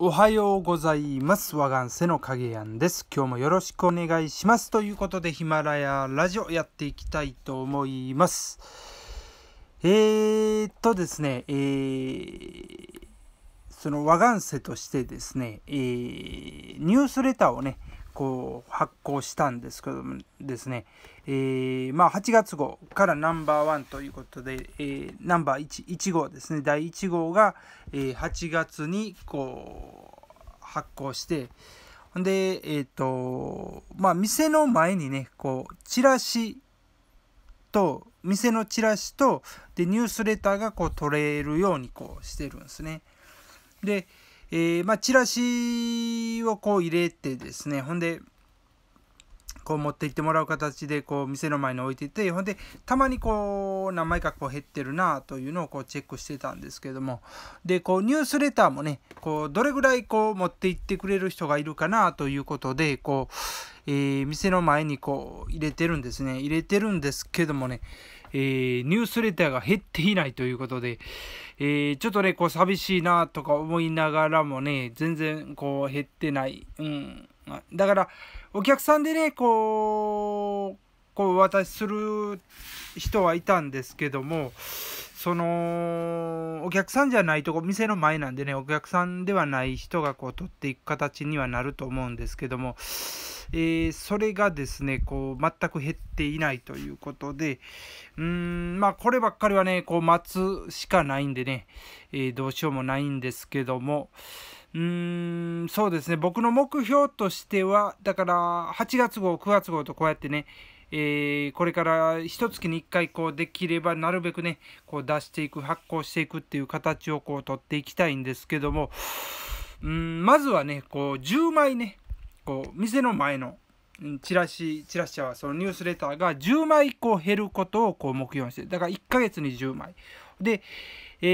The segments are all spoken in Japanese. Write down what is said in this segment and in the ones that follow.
おはようございます。我がんせの影やんです。今日もよろしくお願いします。ということで、ヒマラヤラジオやっていきたいと思います。えー、っとですね、えー、その和がんせとしてですね、えー、ニュースレターをね、こう発行したんですけどもですね、えー、まあ、8月号からナンバーワンということで、えー、ナンバー 1, 1号ですね第1号が、え8月にこう発行してほんでえっ、とまあ店の前にねこうチラシと店のチラシとでニュースレターがこう取れるようにこうしてるんですね。でえー、まあ、チラシをこう入れてですね、ほんで、こう持ってってもらう形でこう店の前に置いててほんでたまにこう何枚かこう減ってるなというのをこうチェックしてたんですけどもでこうニュースレターもねこうどれぐらいこう持って行ってくれる人がいるかなということでこう、えー、店の前にこう入れてるんですね入れてるんですけどもねえー、ニュースレターが減っていないということで、えー、ちょっとね、こう寂しいなとか思いながらもね、全然こう減ってない。うん。だから、お客さんでね、こう、こうお渡しする人はいたんですけども、そのお客さんじゃないとこ店の前なんでねお客さんではない人がこう取っていく形にはなると思うんですけども、えー、それがですねこう全く減っていないということでうんまあこればっかりはねこう待つしかないんでね、えー、どうしようもないんですけどもうんそうですね僕の目標としてはだから8月号9月号とこうやってねえー、これから一月に1回こうできればなるべくねこう出していく発行していくっていう形をこう取っていきたいんですけどもうんまずはねこう10枚ねこう店の前のチラシチラシはそのニュースレターが10枚こう減ることをこう目標にしてだから1ヶ月に10枚で、え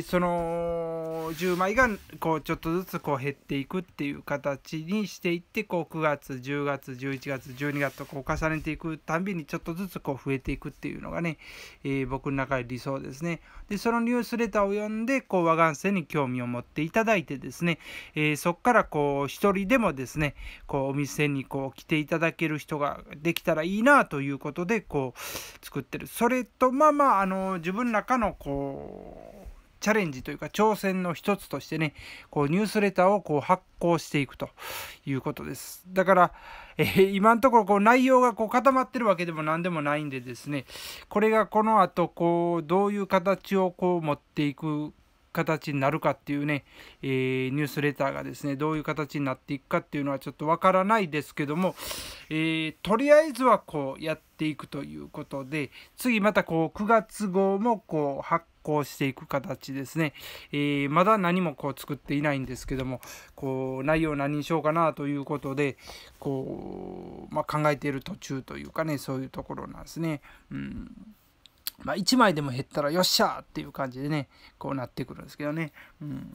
ー、その10枚がこうちょっとずつこう減っていくっていう形にしていってこう9月10月11月12月とこう重ねていくたんびにちょっとずつこう増えていくっていうのがね、えー、僕の中で理想ですねでそのニュースレターを読んでこう和願線に興味を持っていただいてですね、えー、そこからこう一人でもですねこうお店にこう来ていただける人ができたらいいなということでこう作ってるそれとまあまああの自分の中のこうチャレンジというか挑戦の一つとしてねこうニュースレターをこう発行していくということですだから、えー、今のところこう内容がこう固まってるわけでも何でもないんでですねこれがこの後こうどういう形をこう持っていく形になるかっていうね、えー、ニュースレターがですねどういう形になっていくかっていうのはちょっとわからないですけども、えー、とりあえずはこうやっていくということで次またこう9月号もこう発行していく形ですね、えー、まだ何もこう作っていないんですけどもこう内容何にしようかなということでこう、まあ、考えている途中というかねそういうところなんですね。うんまあ、1枚でも減ったらよっしゃっていう感じでね、こうなってくるんですけどね。うん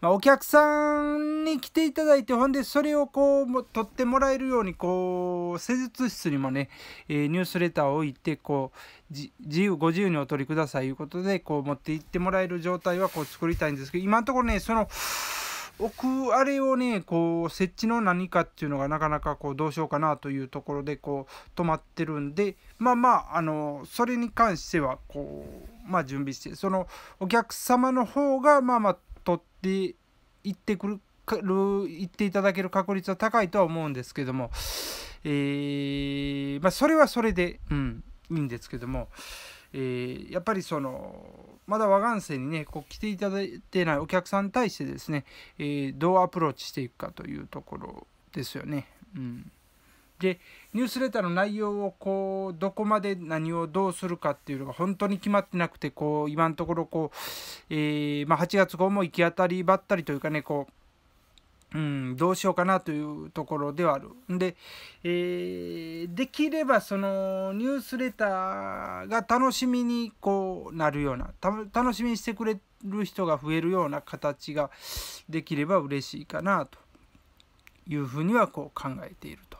まあ、お客さんに来ていただいて、ほんで、それをこう、取ってもらえるように、こう、施術室にもね、えー、ニュースレターを置いて、こう、自由、ご自由にお取りくださいということで、こう、持って行ってもらえる状態は、こう、作りたいんですけど、今のところね、その、置くあれをねこう設置の何かっていうのがなかなかこうどうしようかなというところでこう止まってるんでまあまああのそれに関してはこうまあ準備してそのお客様の方がまあまあ取っていってくる行っていただける確率は高いとは思うんですけどもえー、まあそれはそれでうんいいんですけども。えー、やっぱりそのまだ和岩線にねこう来ていただいてないお客さんに対してですね、えー、どうアプローチしていくかというところですよね。うんでニュースレターの内容をこうどこまで何をどうするかっていうのが本当に決まってなくてこう今のところこう、えー、まあ、8月号も行き当たりばったりというかねこううん、どうしようかなというところではある。で、えー、できればそのニュースレターが楽しみにこうなるような楽しみにしてくれる人が増えるような形ができれば嬉しいかなというふうにはこう考えていると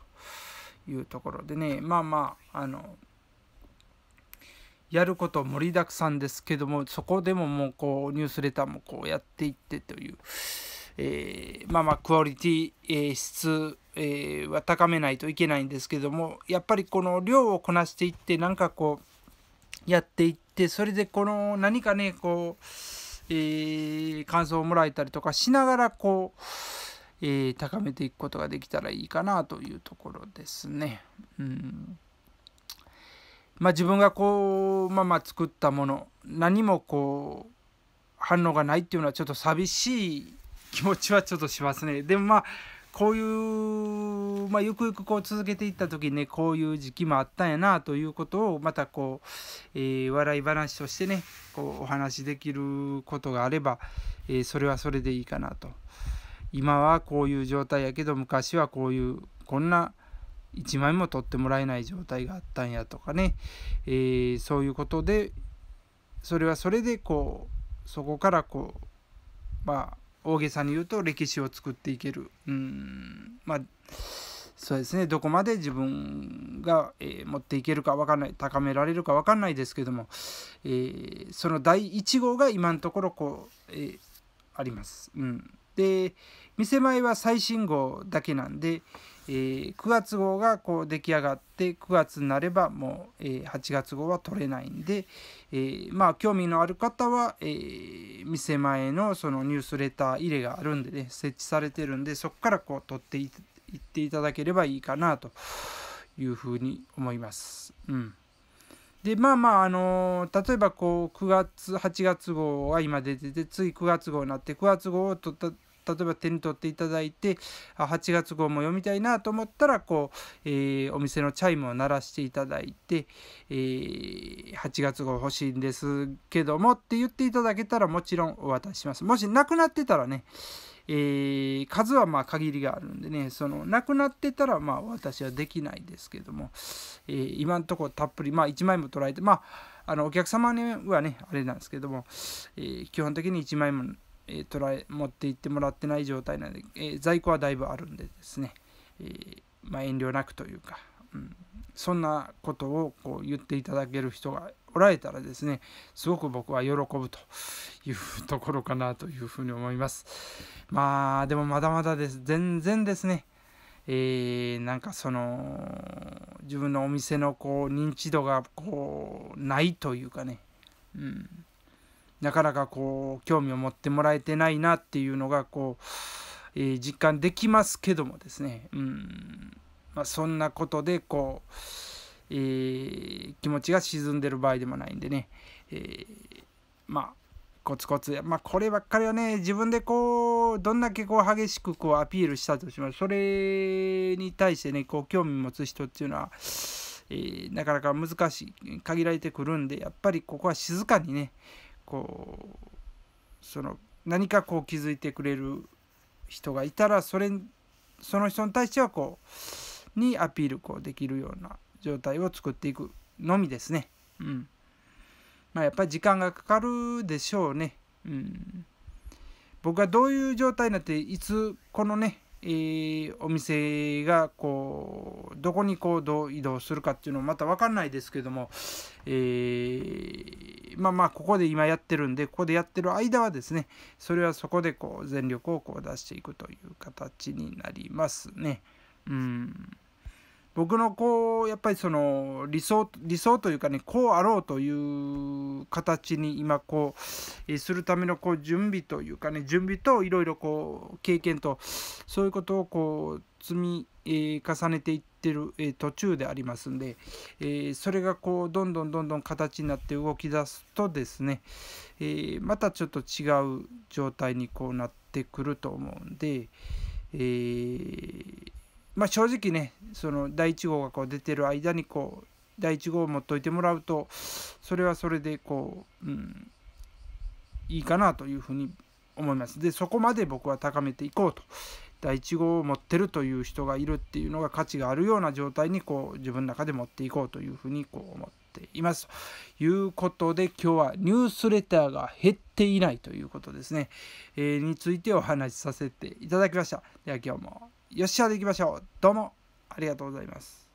いうところでねまあまああのやること盛りだくさんですけどもそこでももうこうニュースレターもこうやっていってという。えー、まあまあクオリティ、えー、質、えー、は高めないといけないんですけどもやっぱりこの量をこなしていってなんかこうやっていってそれでこの何かねこう、えー、感想をもらえたりとかしながらこう、えー、高めていくことができたらいいかなというところですね。うんまあ、自分がこうまあまあ作ったもの何もこう反応がないっていうのはちょっと寂しい気持ちはちょっとしますね。でもまあこういう、まあ、ゆくゆくこう続けていった時にねこういう時期もあったんやなということをまたこう、えー、笑い話としてねこうお話しできることがあれば、えー、それはそれでいいかなと今はこういう状態やけど昔はこういうこんな1枚も取ってもらえない状態があったんやとかね、えー、そういうことでそれはそれでこうそこからこうまあ大げさに言うと歴史を作っていけるうんまあそうですねどこまで自分が、えー、持っていけるか分かんない高められるか分かんないですけども、えー、その第1号が今のところこう、えー、あります。うん、で店前は最新号だけなんで、えー、9月号がこう出来上がって9月になればもう、えー、8月号は取れないんで、えー、まあ興味のある方は、えー店前のそのニュースレター入れがあるんでね設置されてるんでそこからこう取っていっていただければいいかなというふうに思います。うんでまあまああのー、例えばこう9月8月号は今出てて次9月号になって9月号を取った例えば手に取っていただいてあ8月号も読みたいなと思ったらこう、えー、お店のチャイムを鳴らしていただいて、えー、8月号欲しいんですけどもって言っていただけたらもちろんお渡しします。もしなくなってたらね、えー、数はまあ限りがあるんでね、その、なくなってたらまあ私はできないですけども、えー、今んとこたっぷり、まあ1枚も捉えて、まあ、あのお客様にはね、あれなんですけども、えー、基本的に1枚もえ捉え持っていってもらってない状態なので、え在庫はだいぶあるんでですね、えまあ、遠慮なくというか、うん、そんなことをこう言っていただける人がおられたらですねすごく僕は喜ぶというところかなというふうに思いますまあでもまだまだです全然ですねえー、なんかその自分のお店のこう認知度がこうないというかね、うん、なかなかこう興味を持ってもらえてないなっていうのがこう、えー、実感できますけどもですねうん、まあ、そんなことでこう、えー、気持ちが沈んでる場合でもないんでね、えー、まあコツコツ、まあ、こればっかりはね自分でこうどんだけこう激しくこうアピールしたとしてもそれに対してねこう興味持つ人っていうのは、えー、なかなか難しい限られてくるんでやっぱりここは静かにねこうその何かこう気づいてくれる人がいたらそれその人に対してはこうにアピールこうできるような状態を作っていくのみですね。うんまあ、やっぱり時間がかかるでしょうね。うん、僕はどういう状態になっていつこのねえー、お店がこうどこにこうどう移動するかっていうのもまた分かんないですけども、えー、まあまあここで今やってるんでここでやってる間はですねそれはそこでこう全力をこう出していくという形になりますね。うん僕のこうやっぱりその理想理想というかねこうあろうという形に今こう、えするためのこう準備というかね準備といろいろこう経験とそういうことをこう積み、え重ねていってる、え途中でありますんで、えそれがこうどんどんどんどん形になって動き出すとですね、えまたちょっと違う状態にこうなってくると思うんで。えーまあ、正直ねその第1号がこう出てる間にこう第1号を持っといてもらうとそれはそれでこう、うん、いいかなというふうに思います。でそこまで僕は高めていこうと第1号を持ってるという人がいるっていうのが価値があるような状態にこう自分の中で持っていこうというふうにこう思っています。ということで今日はニュースレターが減っていないということですね、えー、についてお話しさせていただきました。では今日もよっしゃでいきましょうどうもありがとうございます